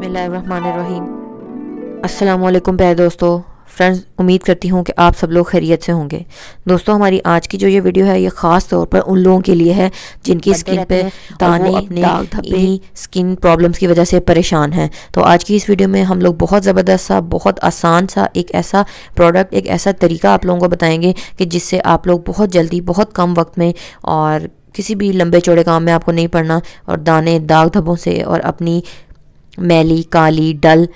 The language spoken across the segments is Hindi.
बिसमीम असलम प्यारे दोस्तों फ्रेंड्स उम्मीद करती हूँ कि आप सब लोग खैरियत से होंगे दोस्तों हमारी आज की जो ये वीडियो है ये ख़ास तौर पर उन लोगों के लिए है जिनकी स्किन पे ताने दाग धब्बे स्किन प्रॉब्लम्स की वजह से परेशान हैं तो आज की इस वीडियो में हम लोग बहुत ज़बरदस्त सा बहुत आसान सा एक ऐसा प्रोडक्ट एक ऐसा तरीका आप लोगों को बताएंगे कि जिससे आप लोग बहुत जल्दी बहुत कम वक्त में और किसी भी लंबे चौड़े काम में आपको नहीं पड़ना और दाने दाग धब्बों से और अपनी मैली काली डल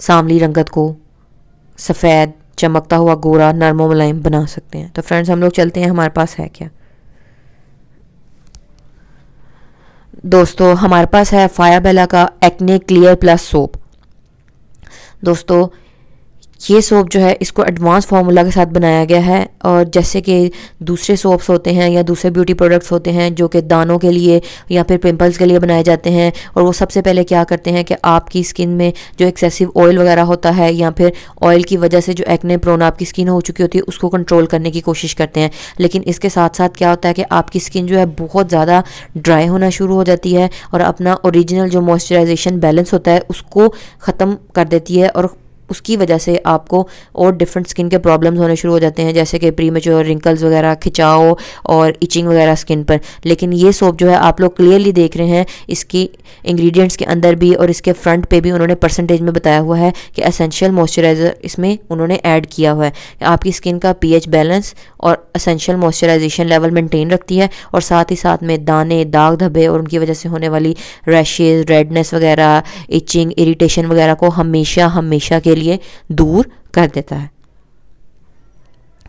सांवली रंगत को सफ़ेद चमकता हुआ गोरा नरमो मुलायम बना सकते हैं तो फ्रेंड्स हम लोग चलते हैं हमारे पास है क्या दोस्तों हमारे पास है फायाबेला का एक्ने क्लियर प्लस सोप दोस्तों ये सोप जो है इसको एडवांस फार्मूला के साथ बनाया गया है और जैसे कि दूसरे सोप्स होते हैं या दूसरे ब्यूटी प्रोडक्ट्स होते हैं जो कि दानों के लिए या फिर पिंपल्स के लिए बनाए जाते हैं और वो सबसे पहले क्या करते हैं कि आपकी स्किन में जो एक्सेसिव ऑयल वगैरह होता है या फिर ऑयल की वजह से जो एक्ने प्रोन आपकी स्किन हो चुकी होती है उसको कंट्रोल करने की कोशिश करते हैं लेकिन इसके साथ साथ क्या होता है कि आपकी स्किन जो है बहुत ज़्यादा ड्राई होना शुरू हो जाती है और अपना औरिजिनल जो मॉइस्चराइजेशन बैलेंस होता है उसको ख़त्म कर देती है और उसकी वजह से आपको और डिफरेंट स्किन के प्रॉब्लम्स होने शुरू हो जाते हैं जैसे कि प्री मेच्योर रिंकल्स वगैरह खिंचाओ और इचिंग वगैरह स्किन पर लेकिन ये सोप जो है आप लोग क्लियरली देख रहे हैं इसकी इंग्रेडिएंट्स के अंदर भी और इसके फ्रंट पे भी उन्होंने परसेंटेज में बताया हुआ है कि असेंशियल मॉइस्चराइज़र इसमें उन्होंने ऐड किया हुआ है आपकी स्किन का पी बैलेंस और असेंशियल मॉइस्चराइजेशन लेवल मेनटेन रखती है और साथ ही साथ में दाने दाग धब्बे और उनकी वजह से होने वाली रैशेज रेडनेस वगैरह इचिंग इरीटेशन वगैरह को हमेशा हमेशा के के लिए दूर कर देता है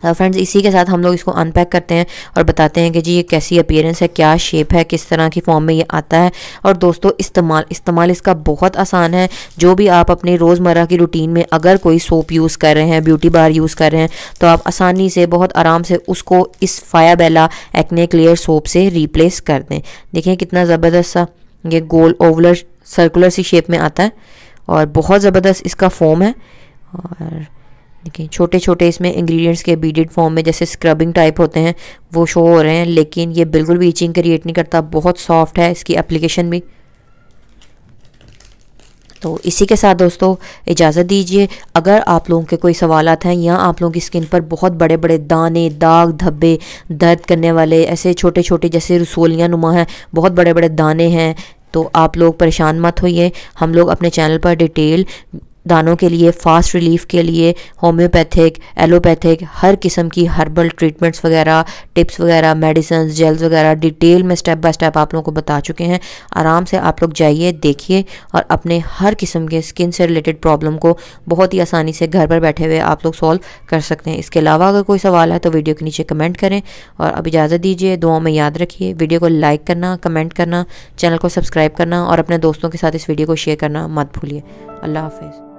फ्रेंड्स इसी के साथ हम लोग इसको अनपैक करते हैं और बताते हैं कि जी ये कैसी अपीयरेंस है क्या शेप है किस तरह की फॉर्म में ये आता है और दोस्तों इस्तेमाल इस्तेमाल इसका बहुत आसान है जो भी आप अपने रोज़मर्रा की रूटीन में अगर कोई सोप यूज़ कर रहे हैं ब्यूटी बार यूज़ कर रहे हैं तो आप आसानी से बहुत आराम से उसको इस फायाबेला एक्ने क्लियर सोप से रिप्लेस कर दें देखिए कितना ज़बरदस्त सा ये गोल ओवलर सर्कुलर सी शेप में आता है और बहुत ज़बरदस्त इसका फॉर्म है और देखिए छोटे छोटे इसमें इंग्रेडिएंट्स के बीडेड फॉर्म में जैसे स्क्रबिंग टाइप होते हैं वो शो हो रहे हैं लेकिन ये बिल्कुल भी इचिंग क्रिएट नहीं करता बहुत सॉफ्ट है इसकी एप्लीकेशन भी तो इसी के साथ दोस्तों इजाज़त दीजिए अगर आप लोगों के कोई सवाल हैं या आप लोगों की स्किन पर बहुत बड़े बड़े दाने दाग धब्बे दर्द करने वाले ऐसे छोटे छोटे जैसे रसोलियाँ नुमा हैं बहुत बड़े बड़े दाने हैं तो आप लोग परेशान मत होइए हम लोग अपने चैनल पर डिटेल दानों के लिए फास्ट रिलीफ के लिए होम्योपैथिक एलोपैथिक हर किस्म की हर्बल ट्रीटमेंट्स वगैरह टिप्स वगैरह मेडिसन जेल्स वगैरह डिटेल में स्टेप बाय स्टेप आप लोगों को बता चुके हैं आराम से आप लोग जाइए देखिए और अपने हर किस्म के स्किन से रिलेटेड प्रॉब्लम को बहुत ही आसानी से घर पर बैठे हुए आप लोग सॉल्व कर सकते हैं इसके अलावा अगर कोई सवाल है तो वीडियो के नीचे कमेंट करें और अब इजाज़त दीजिए दुआओं में याद रखिए वीडियो को लाइक करना कमेंट करना चैनल को सब्सक्राइब करना और अपने दोस्तों के साथ इस वीडियो को शेयर करना मत भूलिए अल्लाह हाफिज़